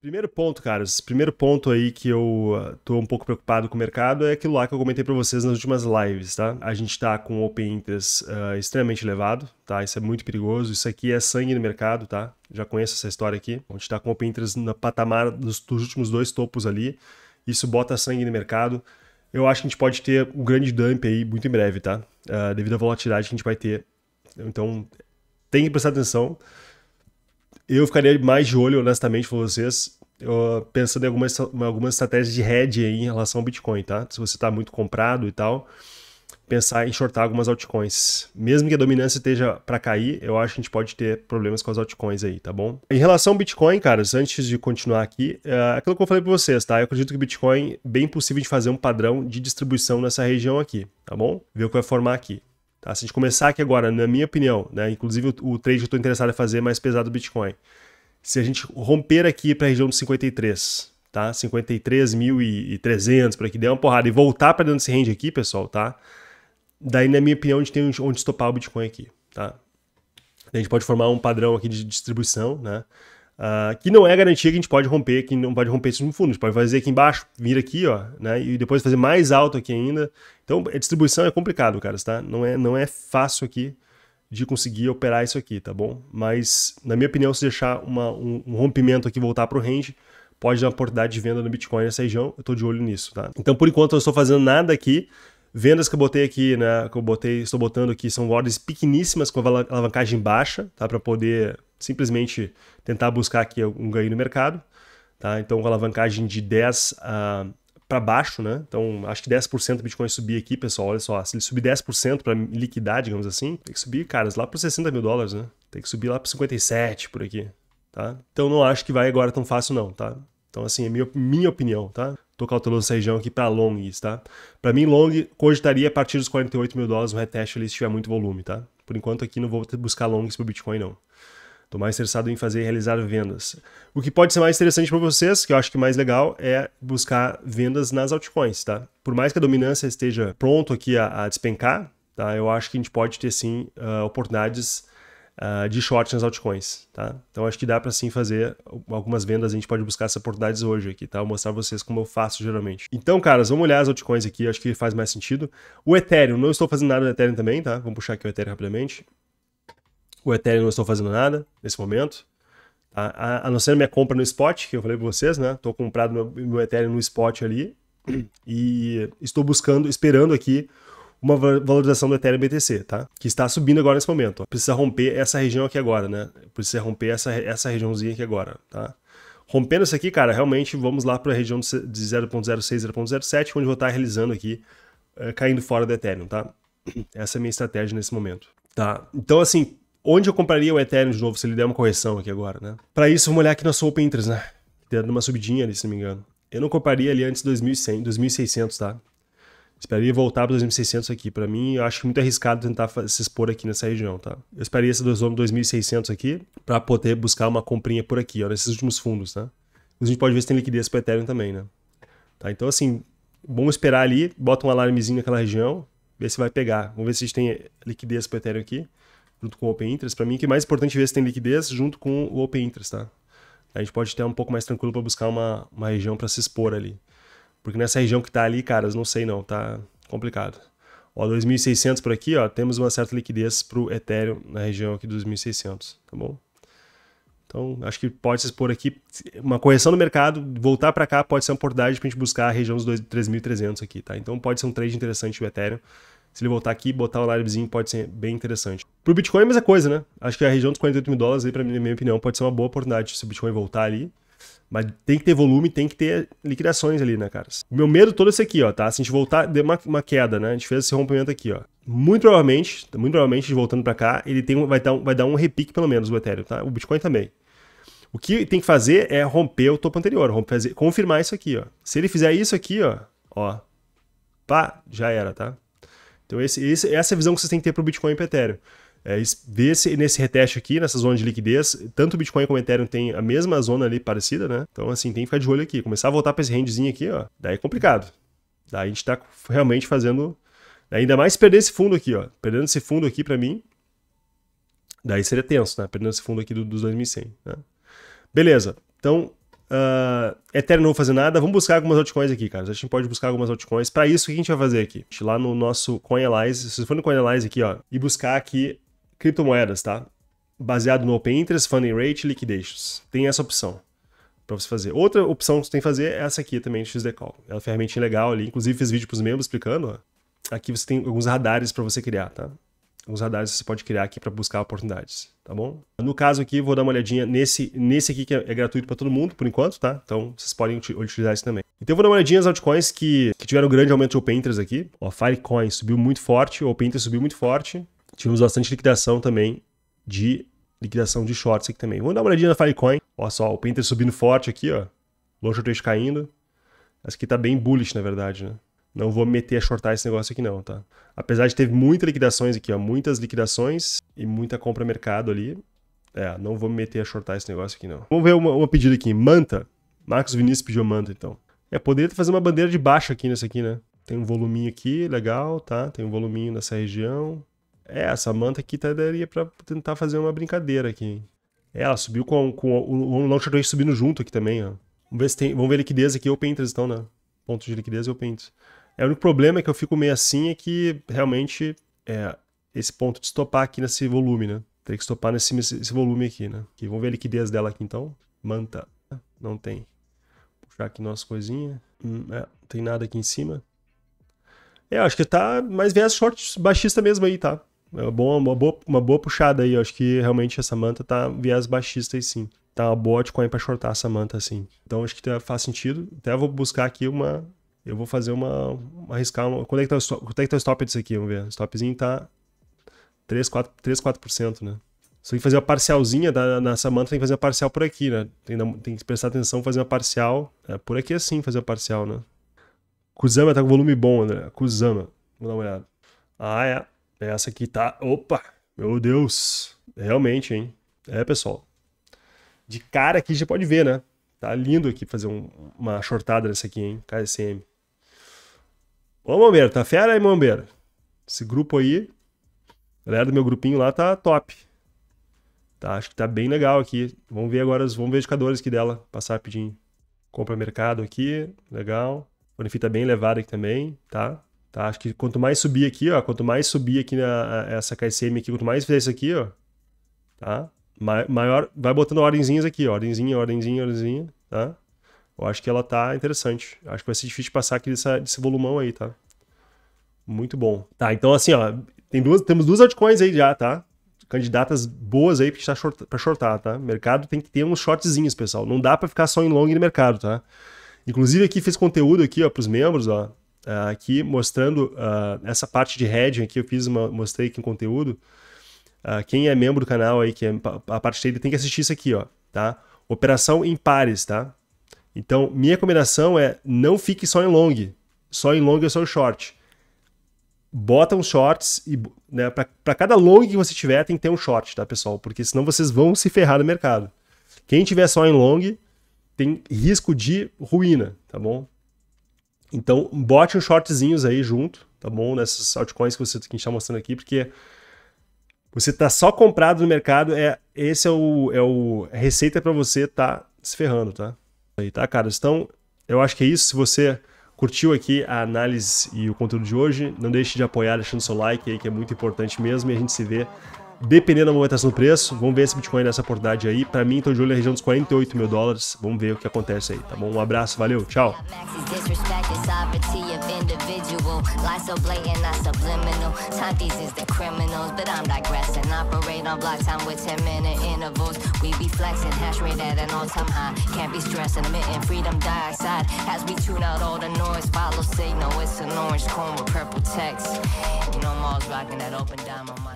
Primeiro ponto, caras. Primeiro ponto aí que eu ah, tô um pouco preocupado com o mercado é aquilo lá que eu comentei para vocês nas últimas lives, tá? A gente tá com open interest uh, extremamente elevado, tá? Isso é muito perigoso. Isso aqui é sangue no mercado, tá? Já conheço essa história aqui. A gente tá com open interest no patamar dos, dos últimos dois topos ali. Isso bota sangue no mercado. Eu acho que a gente pode ter um grande dump aí muito em breve, tá? Uh, devido à volatilidade que a gente vai ter. Então, tem que prestar atenção. Eu ficaria mais de olho, honestamente, com vocês, pensando em algumas, algumas estratégias de hedge em relação ao Bitcoin, tá? Se você está muito comprado e tal, pensar em shortar algumas altcoins. Mesmo que a dominância esteja para cair, eu acho que a gente pode ter problemas com as altcoins aí, tá bom? Em relação ao Bitcoin, cara, antes de continuar aqui, é aquilo que eu falei para vocês, tá? Eu acredito que o Bitcoin é bem possível de fazer um padrão de distribuição nessa região aqui, tá bom? Ver o que vai formar aqui. Tá? Se a gente começar aqui agora, na minha opinião, né? inclusive o, o trade que eu estou interessado em fazer é mais pesado do Bitcoin. Se a gente romper aqui para a região dos 53, tá? 53.300 para aqui, der uma porrada e voltar para dentro desse range aqui, pessoal, tá? Daí, na minha opinião, a gente tem onde estopar o Bitcoin aqui, tá? A gente pode formar um padrão aqui de distribuição, né? Uh, que não é garantia que a gente pode romper, que não pode romper isso no fundo. A gente pode fazer aqui embaixo, vir aqui, ó, né? E depois fazer mais alto aqui ainda. Então, a é, distribuição é complicado, cara, tá? Não é, não é fácil aqui de conseguir operar isso aqui, tá bom? Mas, na minha opinião, se deixar uma, um, um, rompimento aqui voltar para o range, pode dar uma oportunidade de venda no Bitcoin nessa região. Eu estou de olho nisso, tá? Então, por enquanto, eu não estou fazendo nada aqui. Vendas que eu botei aqui, né? Que eu botei, estou botando aqui, são ordens pequeníssimas com alavancagem baixa, tá? Para poder simplesmente tentar buscar aqui um ganho no mercado. Tá? Então, com alavancagem de 10 uh, ah, para baixo, né? Então, acho que 10% do Bitcoin subir aqui, pessoal. Olha só, se ele subir 10% para liquidar, digamos assim, tem que subir, caras, lá para 60 mil dólares, né? Tem que subir lá para 57 por aqui, tá? Então, não acho que vai agora tão fácil, não, tá? Então, assim, é minha, minha opinião, tá? Tô cauteloso essa região aqui para longs, tá? Para mim, long cogitaria a partir dos 48 mil dólares um reteste ali se tiver muito volume, tá? Por enquanto, aqui não vou buscar longs para Bitcoin, não. Estou mais interessado em fazer e realizar vendas. O que pode ser mais interessante para vocês, que eu acho que é mais legal, é buscar vendas nas altcoins, tá? Por mais que a dominância esteja pronto aqui a, a despencar, tá? Eu acho que a gente pode ter sim uh, oportunidades uh, de short nas altcoins, tá? Então acho que dá para sim fazer algumas vendas, a gente pode buscar essas oportunidades hoje aqui, tá? Vou mostrar pra vocês como eu faço geralmente. Então, caras, vamos olhar as altcoins aqui, acho que faz mais sentido. O Ethereum, não estou fazendo nada no Ethereum também, tá? Vamos puxar aqui o Ethereum rapidamente o Ethereum não estou fazendo nada nesse momento. A, tá? a, a, não ser minha compra no spot, que eu falei para vocês, né? Estou comprado meu, meu Ethereum no spot ali e estou buscando, esperando aqui uma valorização do Ethereum BTC, tá? Que está subindo agora nesse momento. Ó. Precisa romper essa região aqui agora, né? Precisa romper essa, essa regiãozinha aqui agora, tá? Rompendo isso aqui, cara, realmente vamos lá para a região de 0.06, 0.07, onde eu vou estar tá realizando aqui, é, caindo fora do Ethereum, tá? Essa é a minha estratégia nesse momento, tá? Então, assim, onde eu compraria o Ethereum de novo se ele der uma correção aqui agora, né? Para isso, vamos olhar aqui na sua Open Interest, né? Tendo tá uma subidinha ali, se não me engano. Eu não compraria ali antes de 2100, 2600, tá? Esperaria voltar para 2600 aqui. Para mim, eu acho muito arriscado tentar se expor aqui nessa região, tá? Eu esperaria esse zona 2600 aqui para poder buscar uma comprinha por aqui, ó, nesses últimos fundos, tá? A gente pode ver se tem liquidez para Ethereum também, né? Tá? Então, assim, bom esperar ali, bota um alarmezinho naquela região, ver se vai pegar. Vamos ver se a gente tem liquidez para Ethereum aqui junto com o Open Interest, para mim que é mais importante ver se tem liquidez junto com o Open Interest, tá? A gente pode ter um pouco mais tranquilo para buscar uma, uma região para se expor ali. Porque nessa região que tá ali, caras, não sei não, tá complicado. Ó, 2600 por aqui, ó, temos uma certa liquidez pro Ethereum na região aqui dos 2600, tá bom? Então, acho que pode se expor aqui uma correção no mercado, voltar para cá pode ser uma oportunidade para a gente buscar a região dos 3.300 aqui, tá? Então, pode ser um trade interessante o Ethereum se ele voltar aqui, botar um alarmezinho pode ser bem interessante. Pro Bitcoin é a mesma coisa, né? Acho que a região dos 48 mil dólares, aí, mim, na minha opinião, pode ser uma boa oportunidade se o Bitcoin voltar ali. Mas tem que ter volume, tem que ter liquidações ali, né, cara? O meu medo todo é esse aqui, ó, tá? Se a gente voltar, deu uma, uma, queda, né? A gente fez esse rompimento aqui, ó. Muito provavelmente, muito provavelmente, voltando para cá, ele tem, vai, dar, vai dar um repique pelo menos o Ethereum, tá? O Bitcoin também. O que tem que fazer é romper o topo anterior, romper, confirmar isso aqui, ó. Se ele fizer isso aqui, ó, ó, pá, já era, tá? Então esse, esse, essa é a visão que vocês têm que ter para o Bitcoin e para Ethereum. É, ver se nesse reteste aqui, nessa zona de liquidez, tanto o Bitcoin como o Ethereum tem a mesma zona ali parecida, né? Então, assim, tem que ficar de olho aqui. Começar a voltar para esse rendezinho aqui, ó. Daí é complicado. Daí a gente está realmente fazendo. Ainda mais perder esse fundo aqui, ó. Perdendo esse fundo aqui para mim. Daí seria tenso, né? Perdendo esse fundo aqui do, dos 2100, né? Beleza. Então, Uh, Ethereum não vou fazer nada, vamos buscar algumas altcoins aqui, cara. A gente pode buscar algumas altcoins. Para isso, o que a gente vai fazer aqui? A gente lá no nosso CoinAlyze, se você for no CoinAlyze aqui, ó, e buscar aqui criptomoedas, tá? Baseado no Open Interest, Funding Rate e Liquidations. Tem essa opção para você fazer. Outra opção que você tem que fazer é essa aqui também, XDCall. É uma ferramenta legal ali. Inclusive, fiz vídeo para os membros explicando. Ó. Aqui você tem alguns radares para você criar, tá? os radares que você pode criar aqui para buscar oportunidades, tá bom? No caso aqui, vou dar uma olhadinha nesse, nesse aqui que é, é gratuito para todo mundo, por enquanto, tá? Então, vocês podem utilizar isso também. Então, vou dar uma olhadinha nas altcoins que, que tiveram um grande aumento de open aqui. Ó, Filecoin subiu muito forte, o open subiu muito forte. Tivemos bastante liquidação também de liquidação de shorts aqui também. Vamos dar uma olhadinha na Filecoin. Olha só, o Painter subindo forte aqui, ó. long 3 caindo. Essa aqui tá bem bullish, na verdade, né? Não vou meter a shortar esse negócio aqui não, tá? Apesar de ter muitas liquidações aqui, ó, muitas liquidações e muita compra mercado ali. É, não vou meter a shortar esse negócio aqui não. Vamos ver uma, uma pedida aqui, manta. Marcos Vinícius pediu manta, então. É, poderia fazer uma bandeira de baixo aqui nessa aqui, né? Tem um voluminho aqui, legal, tá? Tem um voluminho nessa região. É, essa manta aqui tá, daria pra tentar fazer uma brincadeira aqui. Hein? É, ela subiu com, com o, o Launcher 2 subindo junto aqui também, ó. Vamos ver se tem. Vamos ver liquidez aqui, open interest, então, né? Ponto de liquidez e open interest. É, o único problema é que eu fico meio assim é que realmente é esse ponto de estopar aqui nesse volume, né? Tem que estopar nesse, volume aqui, né? Aqui, vamos ver a liquidez dela aqui então. Manta. Não tem. Puxar aqui nossa coisinha. Hum, é, não tem nada aqui em cima. É, acho que tá mais viés short baixista mesmo aí, tá? É uma boa, uma, boa, uma boa puxada aí. Eu acho que realmente essa manta tá viés baixista aí sim. Tá uma boa aí pra shortar essa manta assim. Então acho que tá, faz sentido. Até vou buscar aqui uma, eu vou fazer uma. uma arriscar. Uma, quando é que tá o quanto é que tá o stop disso aqui? Vamos ver. O stopzinho tá 3, 4%, 3, 4% né? Você tem que fazer uma parcialzinha da, na Samanta, tem que fazer uma parcial por aqui, né? Tem, tem que prestar atenção, fazer uma parcial. É, por aqui assim, fazer uma parcial, né? Kuzama tá com volume bom, André. Kuzama. Vou dar uma olhada. Ah, é. Essa aqui tá. Opa! Meu Deus! Realmente, hein? É, pessoal. De cara aqui já pode ver, né? Tá lindo aqui fazer um, uma shortada nessa aqui, hein? KSM. Ô, Mombeiro, tá fera aí, Mombeiro? Esse grupo aí, a galera do meu grupinho lá tá top. Tá, acho que tá bem legal aqui. Vamos ver agora, os, vamos ver indicadores aqui dela, passar rapidinho. Compra mercado aqui, legal. Bonifita tá bem elevado aqui também, tá? Tá, acho que quanto mais subir aqui, ó, quanto mais subir aqui na, essa KCM aqui, quanto mais fizer isso aqui, ó, tá? Maior, vai botando ordenzinhas aqui, ó, ordenzinha, ordenzinha, ordenzinha, tá? Eu acho que ela tá interessante. Eu acho que vai ser difícil passar aqui dessa, desse volumão aí, tá? Muito bom. Tá, então assim, ó, tem duas, temos duas altcoins aí já, tá? Candidatas boas aí pra, tá short, pra shortar, tá? Mercado tem que ter uns shortzinhos, pessoal. Não dá para ficar só em long no mercado, tá? Inclusive aqui fez conteúdo aqui, ó, pros membros, ó, é, aqui mostrando uh, essa parte de hedging aqui, eu fiz uma, mostrei aqui em conteúdo. Uh, quem é membro do canal aí, que é a parte dele, tem que assistir isso aqui, ó, tá? Operação em pares, tá? Então, minha recomendação é não fique só em long, só em long é ou só em short. Bota uns shorts e né, para cada long que você tiver tem que ter um short, tá, pessoal? Porque senão vocês vão se ferrar no mercado. Quem tiver só em long tem risco de ruína, tá bom? Então, bote uns shortzinhos aí junto, tá bom? Nessas altcoins que, você, que a gente está mostrando aqui, porque você tá só comprado no mercado, é esse é o, é o a receita para você tá se ferrando, tá? aí, tá, cara Então, eu acho que é isso. Se você curtiu aqui a análise e o conteúdo de hoje, não deixe de apoiar deixando seu like aí, que é muito importante mesmo, e a gente se vê dependendo da movimentação do preço, vamos ver esse Bitcoin nessa oportunidade aí. Para mim, estou de olho na região dos 48 mil dólares. Vamos ver o que acontece aí, tá bom? Um abraço, valeu, tchau. rocking that open diamond.